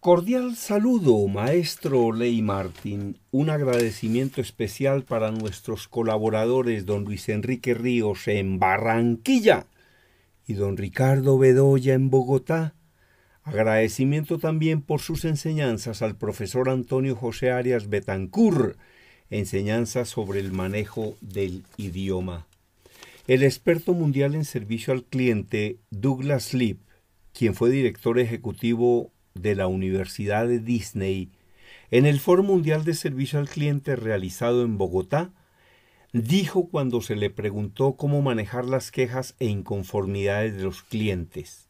Cordial saludo, maestro Ley Martín. Un agradecimiento especial para nuestros colaboradores, don Luis Enrique Ríos en Barranquilla y don Ricardo Bedoya en Bogotá. Agradecimiento también por sus enseñanzas al profesor Antonio José Arias Betancur, enseñanzas sobre el manejo del idioma. El experto mundial en servicio al cliente, Douglas Lip, quien fue director ejecutivo de la Universidad de Disney en el Foro Mundial de Servicio al Cliente realizado en Bogotá, dijo cuando se le preguntó cómo manejar las quejas e inconformidades de los clientes.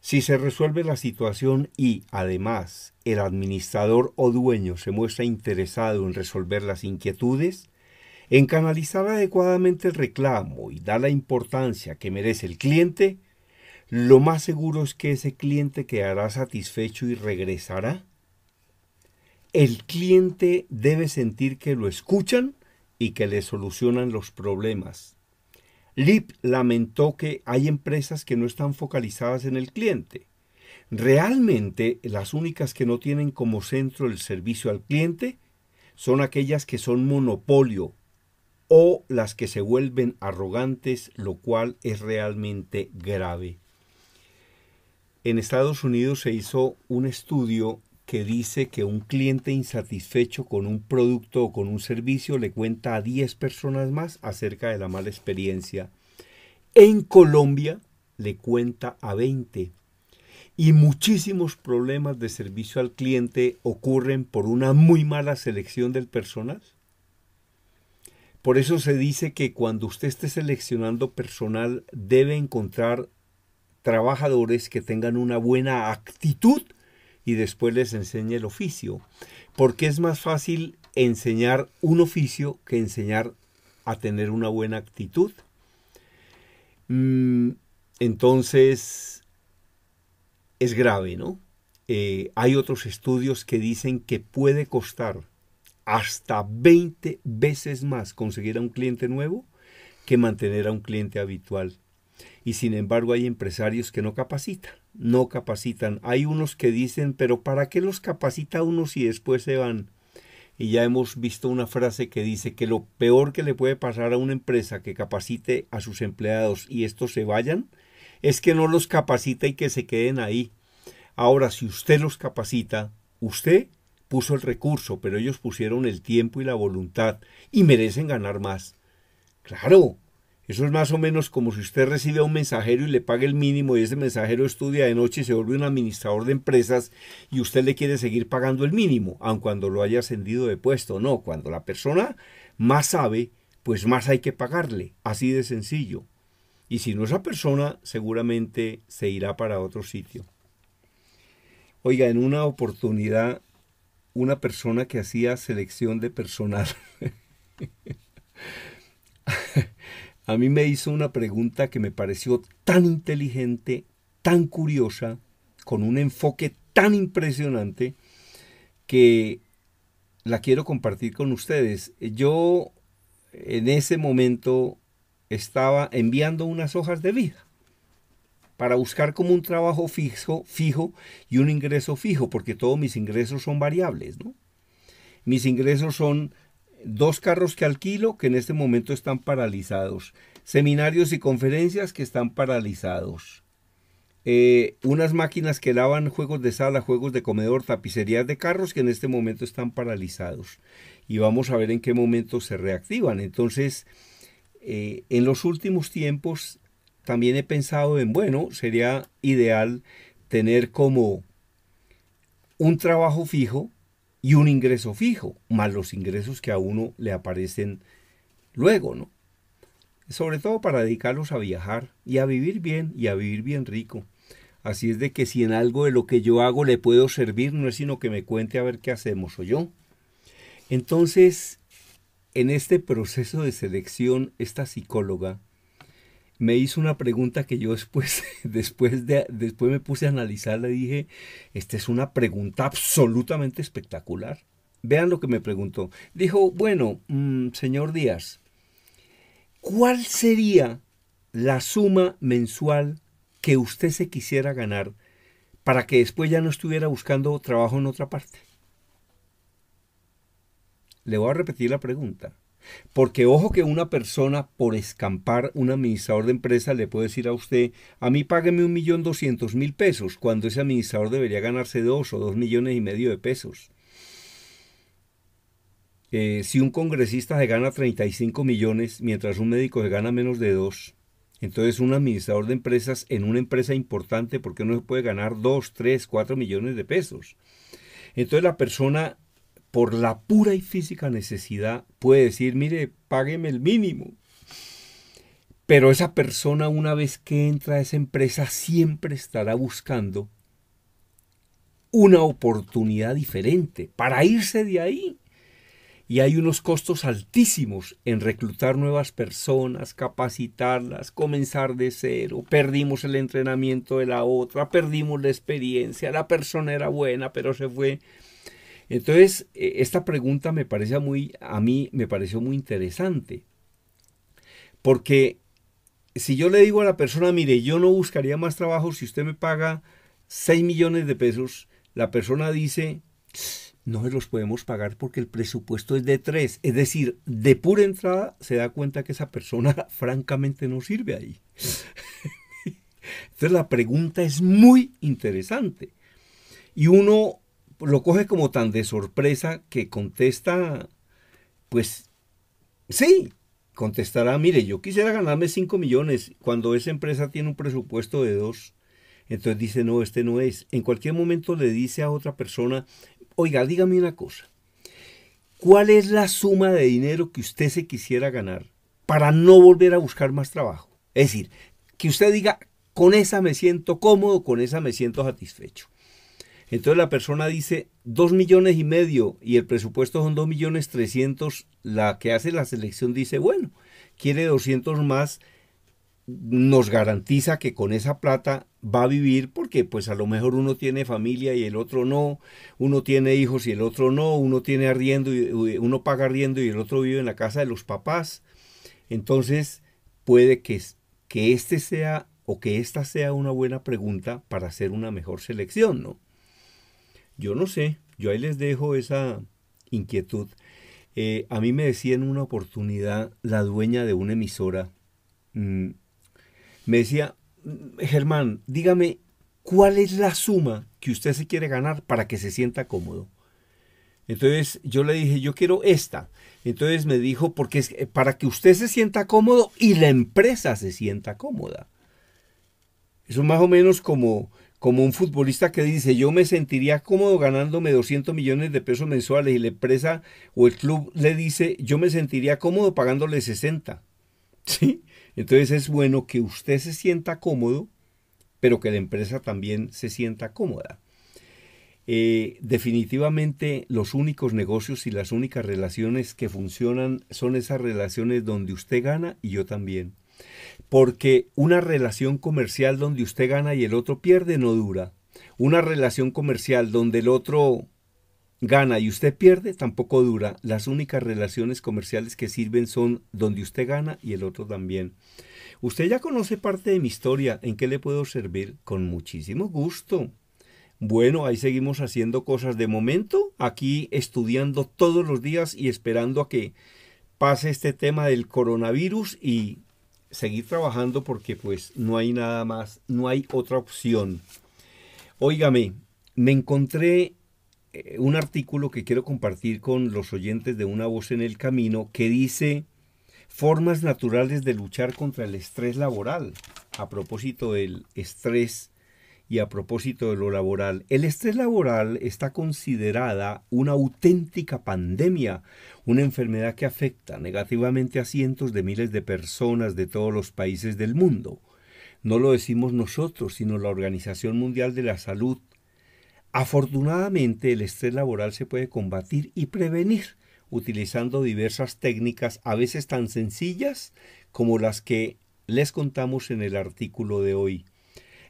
Si se resuelve la situación y, además, el administrador o dueño se muestra interesado en resolver las inquietudes, en canalizar adecuadamente el reclamo y dar la importancia que merece el cliente, lo más seguro es que ese cliente quedará satisfecho y regresará. El cliente debe sentir que lo escuchan y que le solucionan los problemas. Lip lamentó que hay empresas que no están focalizadas en el cliente. Realmente las únicas que no tienen como centro el servicio al cliente son aquellas que son monopolio o las que se vuelven arrogantes, lo cual es realmente grave. En Estados Unidos se hizo un estudio que dice que un cliente insatisfecho con un producto o con un servicio le cuenta a 10 personas más acerca de la mala experiencia. En Colombia le cuenta a 20. Y muchísimos problemas de servicio al cliente ocurren por una muy mala selección del personal. Por eso se dice que cuando usted esté seleccionando personal debe encontrar trabajadores que tengan una buena actitud y después les enseñe el oficio. Porque es más fácil enseñar un oficio que enseñar a tener una buena actitud. Mm, entonces, es grave, ¿no? Eh, hay otros estudios que dicen que puede costar hasta 20 veces más conseguir a un cliente nuevo que mantener a un cliente habitual y sin embargo hay empresarios que no capacitan, no capacitan. Hay unos que dicen, pero ¿para qué los capacita uno si después se van? Y ya hemos visto una frase que dice que lo peor que le puede pasar a una empresa que capacite a sus empleados y estos se vayan es que no los capacita y que se queden ahí. Ahora, si usted los capacita, usted puso el recurso, pero ellos pusieron el tiempo y la voluntad y merecen ganar más. Claro, eso es más o menos como si usted recibe a un mensajero y le pague el mínimo y ese mensajero estudia de noche y se vuelve un administrador de empresas y usted le quiere seguir pagando el mínimo, aun cuando lo haya ascendido de puesto. No, cuando la persona más sabe, pues más hay que pagarle, así de sencillo. Y si no esa persona, seguramente se irá para otro sitio. Oiga, en una oportunidad, una persona que hacía selección de personal a mí me hizo una pregunta que me pareció tan inteligente, tan curiosa, con un enfoque tan impresionante, que la quiero compartir con ustedes. Yo en ese momento estaba enviando unas hojas de vida para buscar como un trabajo fijo, fijo y un ingreso fijo, porque todos mis ingresos son variables, ¿no? Mis ingresos son dos carros que alquilo que en este momento están paralizados, seminarios y conferencias que están paralizados, eh, unas máquinas que lavan juegos de sala, juegos de comedor, tapicerías de carros que en este momento están paralizados. Y vamos a ver en qué momento se reactivan. Entonces, eh, en los últimos tiempos también he pensado en, bueno, sería ideal tener como un trabajo fijo y un ingreso fijo, más los ingresos que a uno le aparecen luego, ¿no? Sobre todo para dedicarlos a viajar y a vivir bien y a vivir bien rico. Así es de que si en algo de lo que yo hago le puedo servir, no es sino que me cuente a ver qué hacemos o yo. Entonces, en este proceso de selección, esta psicóloga me hizo una pregunta que yo después, después, de, después me puse a analizarla Le dije, esta es una pregunta absolutamente espectacular. Vean lo que me preguntó. Dijo, bueno, mm, señor Díaz, ¿cuál sería la suma mensual que usted se quisiera ganar para que después ya no estuviera buscando trabajo en otra parte? Le voy a repetir la pregunta. Porque ojo que una persona por escampar, un administrador de empresa le puede decir a usted, a mí págueme un millón doscientos mil pesos, cuando ese administrador debería ganarse dos o dos millones y medio de pesos. Eh, si un congresista se gana 35 millones, mientras un médico se gana menos de dos, entonces un administrador de empresas en una empresa importante, ¿por qué no se puede ganar 2, 3, 4 millones de pesos? Entonces la persona por la pura y física necesidad, puede decir, mire, págueme el mínimo. Pero esa persona una vez que entra a esa empresa siempre estará buscando una oportunidad diferente para irse de ahí. Y hay unos costos altísimos en reclutar nuevas personas, capacitarlas, comenzar de cero. Perdimos el entrenamiento de la otra, perdimos la experiencia. La persona era buena, pero se fue entonces, e, esta pregunta me parece muy, a mí me pareció muy interesante. Porque si yo le digo a la persona, mire, yo no buscaría más trabajo si usted me paga 6 millones de pesos, la persona dice, no se los podemos pagar porque el presupuesto es de 3. Es decir, de pura entrada se da cuenta que esa persona francamente no sirve ahí. Entonces la pregunta es muy interesante. Y uno lo coge como tan de sorpresa que contesta, pues sí, contestará, mire, yo quisiera ganarme 5 millones cuando esa empresa tiene un presupuesto de 2. Entonces dice, no, este no es. En cualquier momento le dice a otra persona, oiga, dígame una cosa. ¿Cuál es la suma de dinero que usted se quisiera ganar para no volver a buscar más trabajo? Es decir, que usted diga, con esa me siento cómodo, con esa me siento satisfecho. Entonces la persona dice, dos millones y medio y el presupuesto son dos millones trescientos, la que hace la selección dice, bueno, quiere doscientos más, nos garantiza que con esa plata va a vivir porque pues a lo mejor uno tiene familia y el otro no, uno tiene hijos y el otro no, uno tiene arriendo y uno paga arriendo y el otro vive en la casa de los papás. Entonces puede que, que este sea o que esta sea una buena pregunta para hacer una mejor selección, ¿no? Yo no sé, yo ahí les dejo esa inquietud. Eh, a mí me decía en una oportunidad la dueña de una emisora, mm, me decía, mm, Germán, dígame, ¿cuál es la suma que usted se quiere ganar para que se sienta cómodo? Entonces yo le dije, yo quiero esta. Entonces me dijo, porque es eh, para que usted se sienta cómodo y la empresa se sienta cómoda. Eso más o menos como como un futbolista que dice, yo me sentiría cómodo ganándome 200 millones de pesos mensuales y la empresa o el club le dice, yo me sentiría cómodo pagándole 60. ¿Sí? Entonces es bueno que usted se sienta cómodo, pero que la empresa también se sienta cómoda. Eh, definitivamente los únicos negocios y las únicas relaciones que funcionan son esas relaciones donde usted gana y yo también. Porque una relación comercial donde usted gana y el otro pierde no dura. Una relación comercial donde el otro gana y usted pierde tampoco dura. Las únicas relaciones comerciales que sirven son donde usted gana y el otro también. Usted ya conoce parte de mi historia, ¿en qué le puedo servir? Con muchísimo gusto. Bueno, ahí seguimos haciendo cosas de momento, aquí estudiando todos los días y esperando a que pase este tema del coronavirus y seguir trabajando porque pues no hay nada más, no hay otra opción. Óigame, me encontré eh, un artículo que quiero compartir con los oyentes de Una voz en el camino que dice formas naturales de luchar contra el estrés laboral a propósito del estrés y a propósito de lo laboral, el estrés laboral está considerada una auténtica pandemia, una enfermedad que afecta negativamente a cientos de miles de personas de todos los países del mundo. No lo decimos nosotros, sino la Organización Mundial de la Salud. Afortunadamente, el estrés laboral se puede combatir y prevenir utilizando diversas técnicas, a veces tan sencillas como las que les contamos en el artículo de hoy.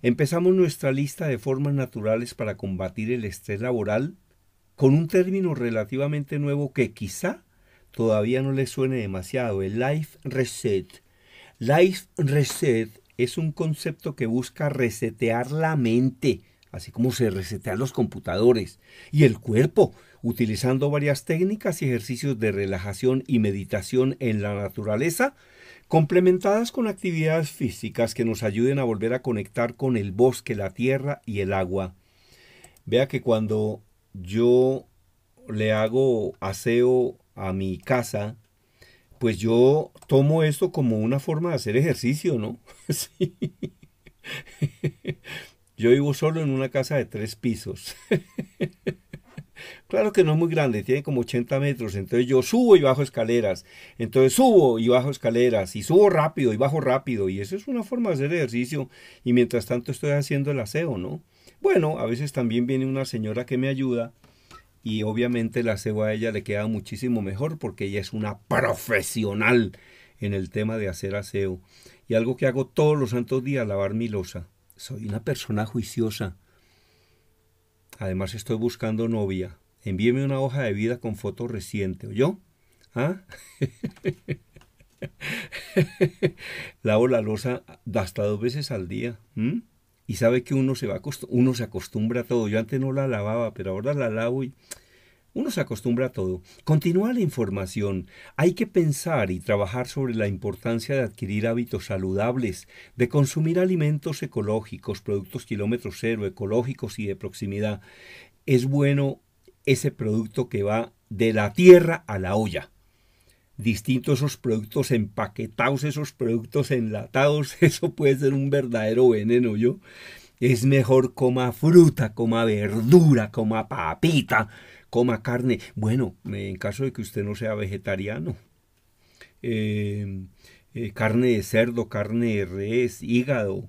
Empezamos nuestra lista de formas naturales para combatir el estrés laboral con un término relativamente nuevo que quizá todavía no le suene demasiado, el life reset. Life reset es un concepto que busca resetear la mente, así como se resetean los computadores y el cuerpo, utilizando varias técnicas y ejercicios de relajación y meditación en la naturaleza complementadas con actividades físicas que nos ayuden a volver a conectar con el bosque, la tierra y el agua. Vea que cuando yo le hago aseo a mi casa, pues yo tomo esto como una forma de hacer ejercicio, ¿no? Yo vivo solo en una casa de tres pisos. Claro que no es muy grande, tiene como 80 metros, entonces yo subo y bajo escaleras, entonces subo y bajo escaleras, y subo rápido y bajo rápido, y eso es una forma de hacer ejercicio, y mientras tanto estoy haciendo el aseo, ¿no? Bueno, a veces también viene una señora que me ayuda, y obviamente el aseo a ella le queda muchísimo mejor porque ella es una profesional en el tema de hacer aseo. Y algo que hago todos los santos días, lavar mi losa. Soy una persona juiciosa. Además estoy buscando novia envíeme una hoja de vida con fotos recientes, ¿yo? ¿Ah? Lavo la losa hasta dos veces al día. Y sabe que uno se, va uno se acostumbra a todo. Yo antes no la lavaba, pero ahora la lavo y uno se acostumbra a todo. Continúa la información. Hay que pensar y trabajar sobre la importancia de adquirir hábitos saludables, de consumir alimentos ecológicos, productos kilómetros cero, ecológicos y de proximidad. Es bueno ese producto que va de la tierra a la olla. Distintos esos productos empaquetados, esos productos enlatados, eso puede ser un verdadero veneno, yo. Es mejor coma fruta, coma verdura, coma papita, coma carne. Bueno, en caso de que usted no sea vegetariano. Em, eh, carne de cerdo, carne de res, hígado,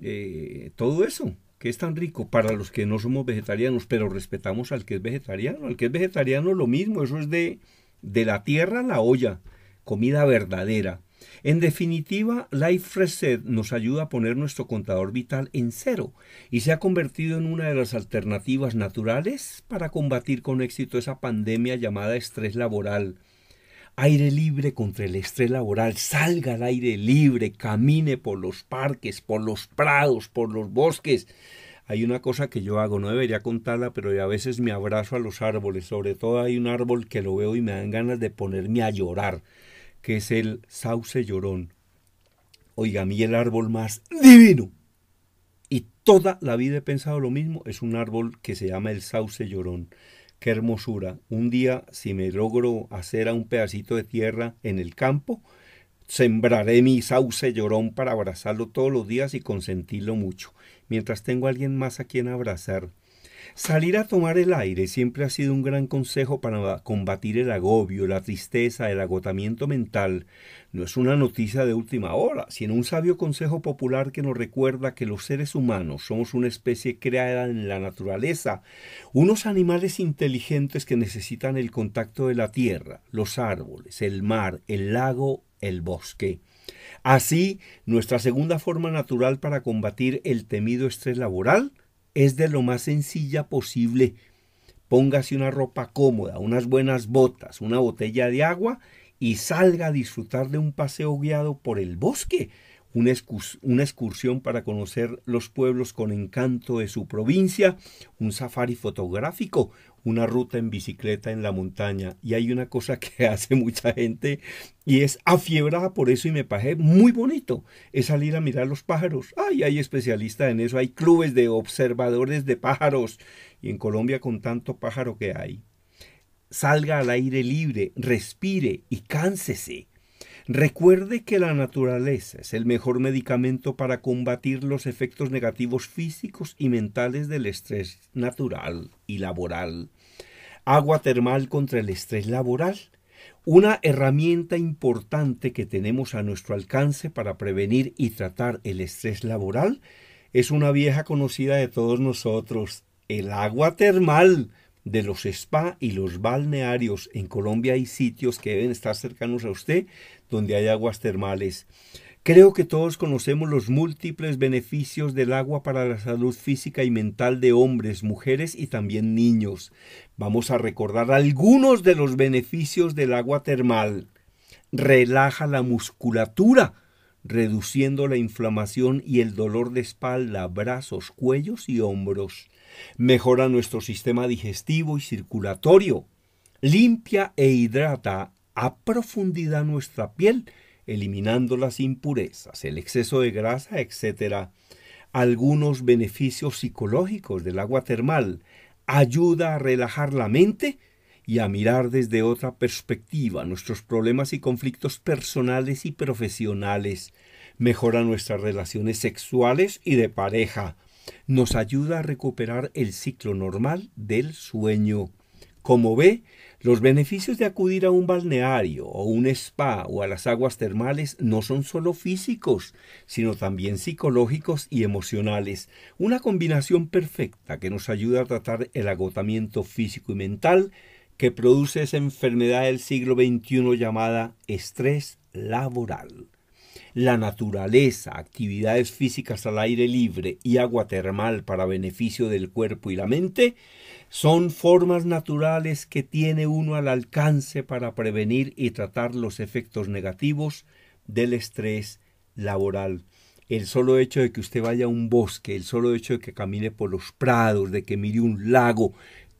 eh, todo eso que es tan rico para los que no somos vegetarianos, pero respetamos al que es vegetariano. Al que es vegetariano lo mismo, eso es de, de la tierra a la olla, comida verdadera. En definitiva, Life Reset nos ayuda a poner nuestro contador vital en cero y se ha convertido en una de las alternativas naturales para combatir con éxito esa pandemia llamada estrés laboral aire libre contra el estrés laboral, salga al aire libre, camine por los parques, por los prados, por los bosques. Hay una cosa que yo hago, no debería contarla, pero a veces me abrazo a los árboles, sobre todo hay un árbol que lo veo y me dan ganas de ponerme a llorar, que es el sauce llorón. Oiga, a mí el árbol más divino. Y toda la vida he pensado lo mismo, es un árbol que se llama el sauce llorón. Qué hermosura. Un día, si me logro hacer a un pedacito de tierra en el campo, sembraré mi sauce llorón para abrazarlo todos los días y consentirlo mucho. Mientras tengo a alguien más a quien abrazar, Salir a tomar el aire siempre ha sido un gran consejo para combatir el agobio, la tristeza, el agotamiento mental. No es una noticia de última hora, sino un sabio consejo popular que nos recuerda que los seres humanos somos una especie creada en la naturaleza, unos animales inteligentes que necesitan el contacto de la tierra, los árboles, el mar, el lago, el bosque. Así, nuestra segunda forma natural para combatir el temido estrés laboral es de lo más sencilla posible. Póngase una ropa cómoda, unas buenas botas, una botella de agua y salga a disfrutar de un paseo guiado por el bosque una, excursión para conocer los pueblos con encanto de su provincia, un safari fotográfico, una ruta en bicicleta en la montaña. Y hay una cosa que hace mucha gente y es afiebrada por eso y me parece muy bonito. Es salir a mirar los pájaros. Ay, hay especialistas en eso, hay clubes de observadores de pájaros. Y en Colombia con tanto pájaro que hay. Salga al aire libre, respire y cánsese. Recuerde que la naturaleza es el mejor medicamento para combatir los efectos negativos físicos y mentales del estrés natural y laboral. Agua termal contra el estrés laboral. Una herramienta importante que tenemos a nuestro alcance para prevenir y tratar el estrés laboral es una vieja conocida de todos nosotros, el agua termal de los spa y los balnearios en Colombia y sitios que deben estar cercanos a usted donde hay aguas termales. Creo que todos conocemos los múltiples beneficios del agua para la salud física y mental de hombres, mujeres y también niños. Vamos a recordar algunos de los beneficios del agua termal. Relaja la musculatura, reduciendo la inflamación y el dolor de espalda, brazos, cuellos y hombros. Mejora nuestro sistema digestivo y circulatorio. Limpia e hidrata a profundidad nuestra piel, eliminando las impurezas, el exceso de grasa, etc. Algunos beneficios psicológicos del agua termal ayuda a relajar la mente y a mirar desde otra perspectiva nuestros problemas y conflictos personales y profesionales. Mejora nuestras relaciones sexuales y de pareja. Nos ayuda a recuperar el ciclo normal del sueño. Como ve, los beneficios de acudir a un balneario o un spa o a las aguas termales no son solo físicos, sino también psicológicos y emocionales, una combinación perfecta que nos ayuda a tratar el agotamiento físico y mental que produce esa enfermedad del siglo XXI llamada estrés laboral la naturaleza, actividades físicas al aire libre y agua termal para beneficio del cuerpo y la mente, son formas naturales que tiene uno al alcance para prevenir y tratar los efectos negativos del estrés laboral. El solo hecho de que usted vaya a un bosque, el solo hecho de que camine por los prados, de que mire un lago,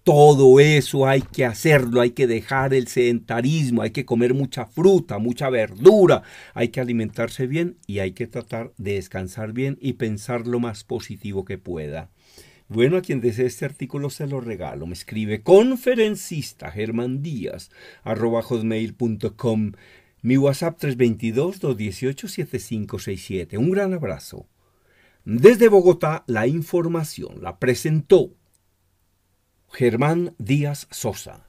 todo eso hay que hacerlo, hay que dejar el sedentarismo, hay que comer mucha fruta, mucha verdura, hay que alimentarse bien y hay que tratar de descansar bien y pensar lo más positivo que pueda. Bueno, a quien desee este artículo se lo regalo. Me escribe conferencista Germán Díaz, arroba hotmail.com. Mi WhatsApp 322-218-7567. Un gran abrazo. Desde Bogotá, la información la presentó Germán Díaz Sosa.